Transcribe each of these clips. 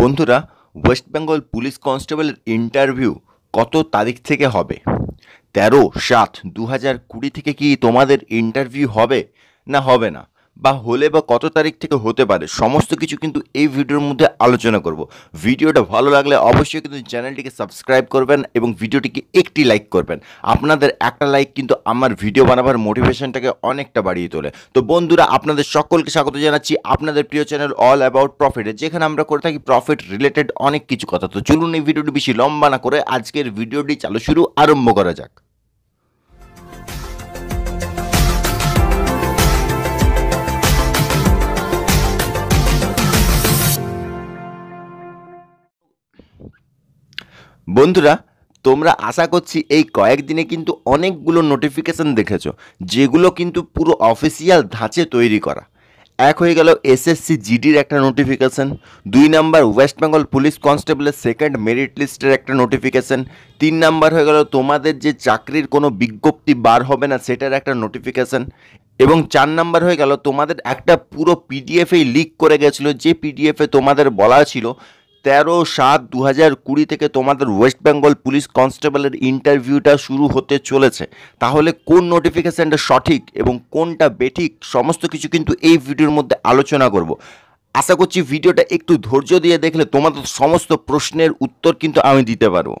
বন্ধুরা West Bengal police কনস্টেবলের interview কত তারিখ থেকে হবে তেরো সাত দু হাজার কুড়ি থেকে কি তোমাদের ইন্টারভিউ হবে না হবে না বা হলে বা কত তারিখ থেকে হতে পারে সমস্ত কিছু কিন্তু এই ভিডিওর মধ্যে আলোচনা করব ভিডিওটা ভালো লাগলে অবশ্যই কিন্তু চ্যানেলটিকে সাবস্ক্রাইব করবেন এবং ভিডিওটিকে একটি লাইক করবেন আপনাদের একটা লাইক কিন্তু আমার ভিডিও বানাবার মোটিভেশনটাকে অনেকটা বাড়িয়ে তোলে তো বন্ধুরা আপনাদের সকলকে স্বাগত জানাচ্ছি আপনাদের প্রিয় চ্যানেল অল অ্যাবাউট প্রফিটে যেখানে আমরা করে থাকি প্রফিট রিলেটেড অনেক কিছু কথা তো চলুন এই ভিডিওটি বেশি লম্বা না করে আজকের ভিডিওটি চালু শুরু আরম্ভ করা যাক বন্ধুরা তোমরা আশা করছি এই কয়েকদিনে কিন্তু অনেকগুলো নোটিফিকেশান দেখেছো যেগুলো কিন্তু পুরো অফিসিয়াল ধাঁচে তৈরি করা এক হয়ে গেল এসএসসি জিডির একটা নোটিফিকেশান দুই নাম্বার ওয়েস্ট বেঙ্গল পুলিশ কনস্টেবলের সেকেন্ড মেরিট লিস্টের একটা নোটিফিকেশান তিন নাম্বার হয়ে গেল তোমাদের যে চাকরির কোনো বিজ্ঞপ্তি বার হবে না সেটার একটা নোটিফিকেশান এবং চার নাম্বার হয়ে গেল তোমাদের একটা পুরো পিডিএফেই লিক করে গেছিলো যে পিডিএফে তোমাদের বলা ছিল তেরো সাত দু হাজার কুড়ি থেকে তোমাদের ওয়েস্ট বেঙ্গল পুলিশ কনস্টেবলের ইন্টারভিউটা শুরু হতে চলেছে তাহলে কোন নোটিফিকেশানটা সঠিক এবং কোনটা বেঠিক সমস্ত কিছু কিন্তু এই ভিডিওর মধ্যে আলোচনা করব আশা করছি ভিডিওটা একটু ধৈর্য দিয়ে দেখলে তোমাদের সমস্ত প্রশ্নের উত্তর কিন্তু আমি দিতে পারবো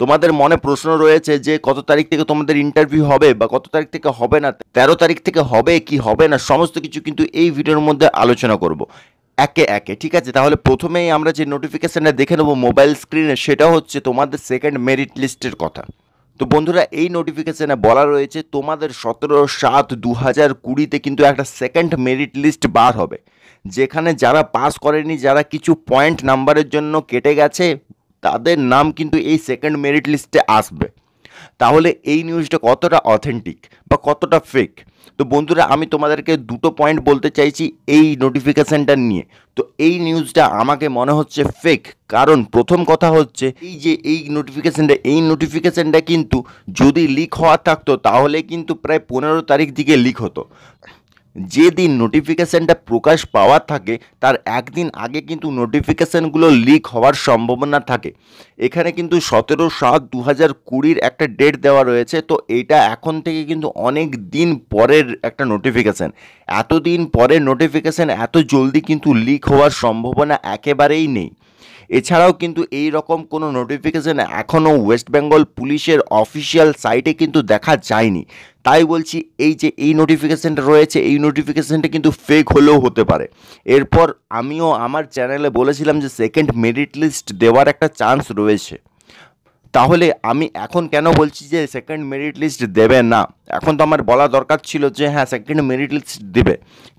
তোমাদের মনে প্রশ্ন রয়েছে যে কত তারিখ থেকে তোমাদের ইন্টারভিউ হবে বা কত তারিখ থেকে হবে না তেরো তারিখ থেকে হবে কি হবে না সমস্ত কিছু কিন্তু এই ভিডিওর মধ্যে আলোচনা করব একে একে ঠিক আছে তাহলে প্রথমেই আমরা যে নোটিফিকেশানটা দেখে নেবো মোবাইল স্ক্রিনে সেটা হচ্ছে তোমাদের সেকেন্ড মেরিট লিস্টের কথা তো বন্ধুরা এই নোটিফিকেশানে বলা রয়েছে তোমাদের সতেরো সাত দু হাজার কুড়িতে কিন্তু একটা সেকেন্ড মেরিট লিস্ট বার হবে যেখানে যারা পাস করেনি যারা কিছু পয়েন্ট নাম্বারের জন্য কেটে গেছে তাদের নাম কিন্তু এই সেকেন্ড মেরিট লিস্টে আসবে তাহলে এই নিউজটা কতটা অথেন্টিক বা কতটা ফেক তো বন্ধুরা আমি তোমাদেরকে দুটো পয়েন্ট বলতে চাইছি এই নোটিফিকেশানটা নিয়ে তো এই নিউজটা আমাকে মনে হচ্ছে ফেক কারণ প্রথম কথা হচ্ছে এই যে এই নোটিফিকেশানটা এই নোটিফিকেশানটা কিন্তু যদি লিক হওয়া থাকতো তাহলে কিন্তু প্রায় পনেরো তারিখ দিকে লিক হতো যে দিন নোটিফিকেশানটা প্রকাশ পাওয়ার থাকে তার একদিন আগে কিন্তু নোটিফিকেশানগুলো লিক হওয়ার সম্ভাবনা থাকে এখানে কিন্তু সতেরো সাত দু হাজার কুড়ির একটা ডেট দেওয়া রয়েছে তো এটা এখন থেকে কিন্তু অনেক দিন পরের একটা নোটিফিকেশান এতদিন পরের নোটিফিকেশান এত জলদি কিন্তু লিক হওয়ার সম্ভাবনা একেবারেই নেই এছাড়াও কিন্তু এই রকম কোনো নোটিফিকেশান এখনও ওয়েস্ট বেঙ্গল পুলিশের অফিসিয়াল সাইটে কিন্তু দেখা যায়নি তাই বলছি এই যে এই নোটিফিকেশানটা রয়েছে এই নোটিফিকেশানটা কিন্তু ফেক হলেও হতে পারে এরপর আমিও আমার চ্যানেলে বলেছিলাম যে সেকেন্ড মেরিট লিস্ট দেওয়ার একটা চান্স রয়েছে তাহলে আমি এখন কেন বলছি যে সেকেন্ড মেরিট লিস্ট দেবে না এখন তো আমার বলা দরকার ছিল যে হ্যাঁ সেকেন্ড মেরিট লিস্ট দেবে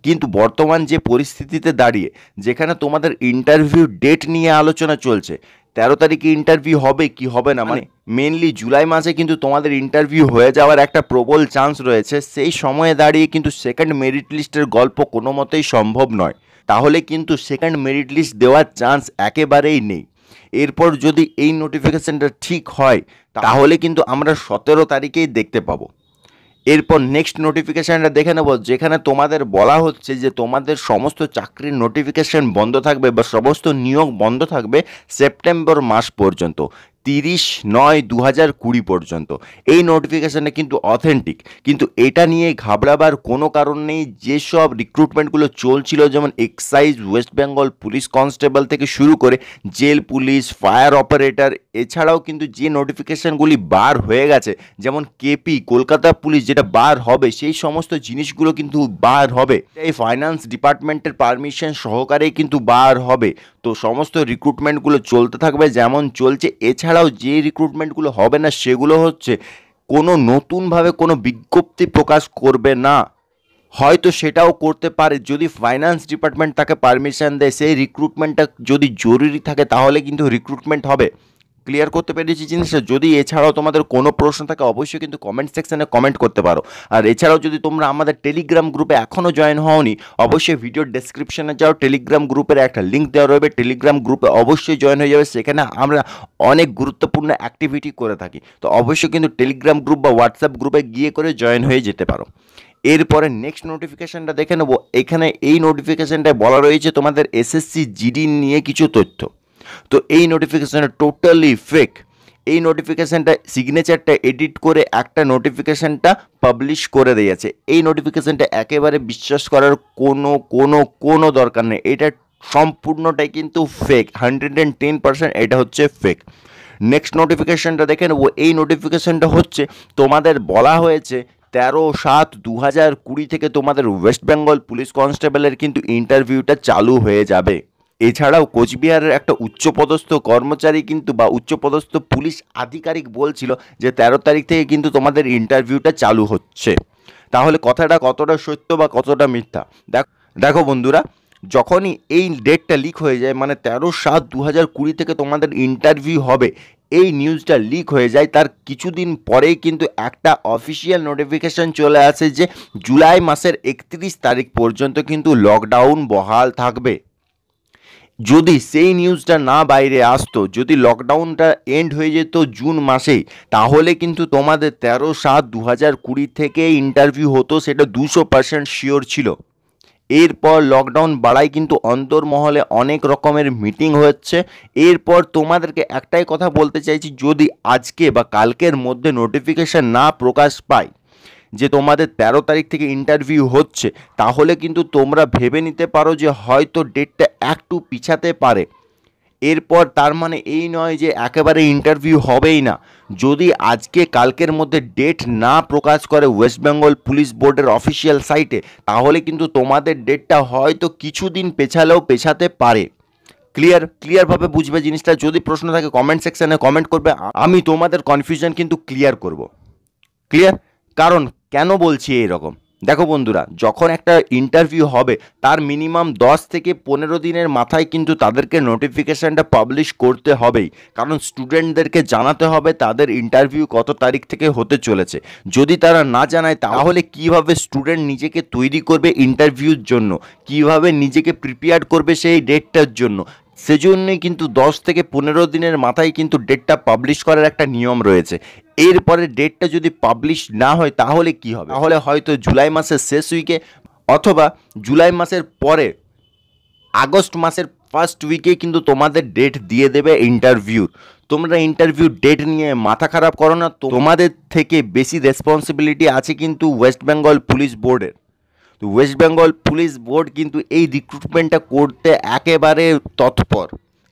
কিন্তু বর্তমান যে পরিস্থিতিতে দাঁড়িয়ে যেখানে তোমাদের ইন্টারভিউ ডেট নিয়ে আলোচনা চলছে তেরো তারিখে ইন্টারভিউ হবে কি হবে না মানে মেনলি জুলাই মাসে কিন্তু তোমাদের ইন্টারভিউ হয়ে যাওয়ার একটা প্রবল চান্স রয়েছে সেই সময়ে দাঁড়িয়ে কিন্তু সেকেন্ড মেরিট লিস্টের গল্প কোনো মতেই সম্ভব নয় তাহলে কিন্তু সেকেন্ড মেরিট লিস্ট দেওয়ার চান্স একেবারেই নেই এরপর যদি এই নোটিফিকেশানটা ঠিক হয় তাহলে কিন্তু আমরা সতেরো তারিখেই দেখতে পাবো এরপর নেক্সট নোটিফিকেশানটা দেখে নেব যেখানে তোমাদের বলা হচ্ছে যে তোমাদের সমস্ত চাকরির নোটিফিকেশান বন্ধ থাকবে বা সমস্ত নিয়োগ বন্ধ থাকবে সেপ্টেম্বর মাস পর্যন্ত তিরিশ নয় দু হাজার কুড়ি পর্যন্ত এই নোটিফিকেশানটা কিন্তু অথেন্টিক কিন্তু এটা নিয়ে ঘাবড়াবার কোনো কারণ নেই যেসব রিক্রুটমেন্টগুলো চলছিল যেমন excise West Bengal police constable থেকে শুরু করে জেল পুলিশ ফায়ার অপারেটর এছাড়াও কিন্তু যে নোটিফিকেশানগুলি বার হয়ে গেছে যেমন কেপি কলকাতা পুলিশ যেটা বার হবে সেই সমস্ত জিনিসগুলো কিন্তু বার হবে এই ফাইন্যান্স ডিপার্টমেন্টের পারমিশন সহকারেই কিন্তু বার হবে তো সমস্ত রিক্রুটমেন্টগুলো চলতে থাকবে যেমন চলছে এছাড়া এছাড়াও যে রিক্রুটমেন্টগুলো হবে না সেগুলো হচ্ছে কোনো নতুনভাবে কোনো বিজ্ঞপ্তি প্রকাশ করবে না হয়তো সেটাও করতে পারে যদি ফাইন্যান্স ডিপার্টমেন্ট তাকে পারমিশন দেয় সেই রিক্রুটমেন্টটা যদি জরুরি থাকে তাহলে কিন্তু রিক্রুটমেন্ট হবে ক্লিয়ার করতে পেরেছি জিনিসটা যদি এছাড়াও তোমাদের কোনো প্রশ্ন থাকে অবশ্যই কিন্তু কমেন্ট সেকশানে কমেন্ট করতে পারো আর এছাড়াও যদি তোমরা আমাদের টেলিগ্রাম গ্রুপে এখনও জয়েন হওনি অবশ্যই ভিডিও ডেসক্রিপশানে যাও টেলিগ্রাম গ্রুপের একটা লিঙ্ক দেওয়া রয়েবে টেলিগ্রাম গ্রুপে অবশ্যই জয়েন হয়ে যাবে সেখানে আমরা অনেক গুরুত্বপূর্ণ অ্যাক্টিভিটি করে থাকি তো অবশ্যই কিন্তু টেলিগ্রাম গ্রুপ বা হোয়াটসঅ্যাপ গ্রুপে গিয়ে করে জয়েন হয়ে যেতে পারো এরপরে নেক্সট নোটিফিকেশানটা দেখে নেবো এখানে এই নোটিফিকেশানটায় বলা রয়েছে তোমাদের এসএসসি জিডি নিয়ে কিছু তথ্য তো এই নোটিফিকেশানটা টোটালি ফেক এই নোটিফিকেশানটা সিগনেচারটা এডিট করে একটা নোটিফিকেশানটা পাবলিশ করে দিয়েছে এই নোটিফিকেশানটা একেবারে বিশ্বাস করার কোনো কোনো কোনো দরকার নেই এটা সম্পূর্ণটাই কিন্তু fake hundred and ten percent এটা হচ্ছে ফেক নেক্সট নোটিফিকেশানটা দেখে নেবো এই নোটিফিকেশানটা হচ্ছে তোমাদের বলা হয়েছে তেরো সাত দু হাজার কুড়ি থেকে তোমাদের ওয়েস্ট বেঙ্গল পুলিশ কনস্টেবলের কিন্তু ইন্টারভিউটা চালু হয়ে যাবে এছাড়াও কোচবিহারের একটা উচ্চপদস্থ কর্মচারী কিন্তু বা উচ্চপদস্থ পুলিশ আধিকারিক বলছিল যে তেরো তারিখ থেকে কিন্তু তোমাদের ইন্টারভিউটা চালু হচ্ছে তাহলে কথাটা কতটা সত্য বা কতটা মিথ্যা দেখো দেখো বন্ধুরা যখনই এই ডেটটা লিক হয়ে যায় মানে তেরো সাত দু হাজার কুড়ি থেকে তোমাদের ইন্টারভিউ হবে এই নিউজটা লিক হয়ে যায় তার কিছুদিন পরেই কিন্তু একটা অফিসিয়াল নোটিফিকেশান চলে আসে যে জুলাই মাসের একত্রিশ তারিখ পর্যন্ত কিন্তু লকডাউন বহাল থাকবে যদি সেই নিউজটা না বাইরে আসতো যদি লকডাউনটা এন্ড হয়ে যেত জুন মাসে তাহলে কিন্তু তোমাদের তেরো সাত দু হাজার কুড়ি থেকে ইন্টারভিউ হতো সেটা দুশো পার্সেন্ট শিওর ছিল এরপর লকডাউন বাড়ায় কিন্তু অন্তর্মহলে অনেক রকমের মিটিং হচ্ছে এরপর তোমাদেরকে একটাই কথা বলতে চাইছি যদি আজকে বা কালকের মধ্যে নোটিফিকেশান না প্রকাশ পায় যে তোমাদের ১৩ তারিখ থেকে ইন্টারভিউ হচ্ছে তাহলে কিন্তু তোমরা ভেবে নিতে পারো যে হয়তো ডেটটা একটু পিছাতে পারে এরপর তার মানে এই নয় যে একেবারে ইন্টারভিউ হবেই না যদি আজকে কালকের মধ্যে ডেট না প্রকাশ করে ওয়েস্ট বেঙ্গল পুলিশ বোর্ডের অফিসিয়াল সাইটে তাহলে কিন্তু তোমাদের ডেটটা হয়তো কিছুদিন পেছালেও পেছাতে পারে ক্লিয়ার ক্লিয়ারভাবে বুঝবে জিনিসটা যদি প্রশ্ন থাকে কমেন্ট সেকশানে কমেন্ট করবে আমি তোমাদের কনফিউশন কিন্তু ক্লিয়ার করব ক্লিয়ার কারণ কেন বলছি রকম দেখো বন্ধুরা যখন একটা ইন্টারভিউ হবে তার মিনিমাম দশ থেকে পনেরো দিনের মাথায় কিন্তু তাদেরকে নোটিফিকেশানটা পাবলিশ করতে হবেই কারণ স্টুডেন্টদেরকে জানাতে হবে তাদের ইন্টারভিউ কত তারিখ থেকে হতে চলেছে যদি তারা না জানায় তাহলে কিভাবে স্টুডেন্ট নিজেকে তৈরি করবে ইন্টারভিউর জন্য কিভাবে নিজেকে প্রিপেয়ার করবে সেই ডেটটার জন্য সেজন্যই কিন্তু দশ থেকে পনেরো দিনের মাথায় কিন্তু ডেটটা পাবলিশ করার একটা নিয়ম রয়েছে এরপরে ডেটটা যদি পাবলিশ না হয় তাহলে কি হবে তাহলে হয়তো জুলাই মাসের শেষ উইকে অথবা জুলাই মাসের পরে আগস্ট মাসের ফার্স্ট উইকে কিন্তু তোমাদের ডেট দিয়ে দেবে ইন্টারভিউ তোমরা ইন্টারভিউ ডেট নিয়ে মাথা খারাপ করো না তোমাদের থেকে বেশি রেসপন্সিবিলিটি আছে কিন্তু ওয়েস্ট বেঙ্গল পুলিশ বোর্ডের তো ওয়েস্ট বেঙ্গল পুলিশ বোর্ড কিন্তু এই রিক্রুটমেন্টটা করতে একেবারে তৎপর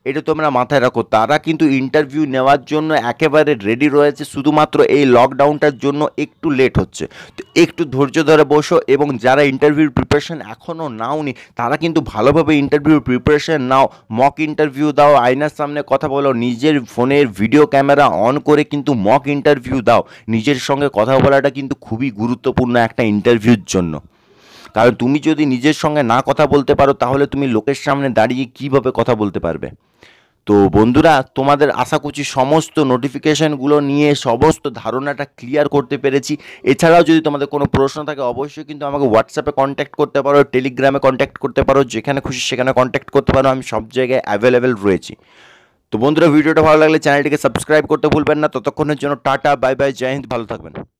এটা তোমরা মাথায় রাখো তারা কিন্তু ইন্টারভিউ নেওয়ার জন্য একেবারে রেডি রয়েছে শুধুমাত্র এই লকডাউনটার জন্য একটু লেট হচ্ছে তো একটু ধৈর্য ধরে বসো এবং যারা ইন্টারভিউর প্রিপারেশান এখনও নাওনি তারা কিন্তু ভালোভাবে ইন্টারভিউর প্রিপারেশান নাও মক ইন্টারভিউ দাও আয়নার সামনে কথা বলো নিজের ফোনের ভিডিও ক্যামেরা অন করে কিন্তু মক ইন্টারভিউ দাও নিজের সঙ্গে কথা বলাটা কিন্তু খুবই গুরুত্বপূর্ণ একটা ইন্টারভিউর জন্য কারণ তুমি যদি নিজের সঙ্গে না কথা বলতে পারো তাহলে তুমি লোকের সামনে দাঁড়িয়ে কীভাবে কথা বলতে পারবে তো বন্ধুরা তোমাদের আশা করছি সমস্ত নোটিফিকেশানগুলো নিয়ে সমস্ত ধারণাটা ক্লিয়ার করতে পেরেছি এছাড়াও যদি তোমাদের কোনো প্রশ্ন থাকে অবশ্যই কিন্তু আমাকে হোয়াটসঅ্যাপে কন্ট্যাক্ট করতে পারো টেলিগ্রামে কন্ট্যাক্ট করতে পারো যেখানে খুশি সেখানে কন্ট্যাক্ট করতে পারো আমি সব জায়গায় অ্যাভেলেবেল রয়েছি তো বন্ধুরা ভিডিওটা ভালো লাগলে চ্যানেলটিকে সাবস্ক্রাইব করতে ভুলবেন না ততক্ষণের জন্য টাটা বাই বাই জয় হিন্দ ভালো থাকবেন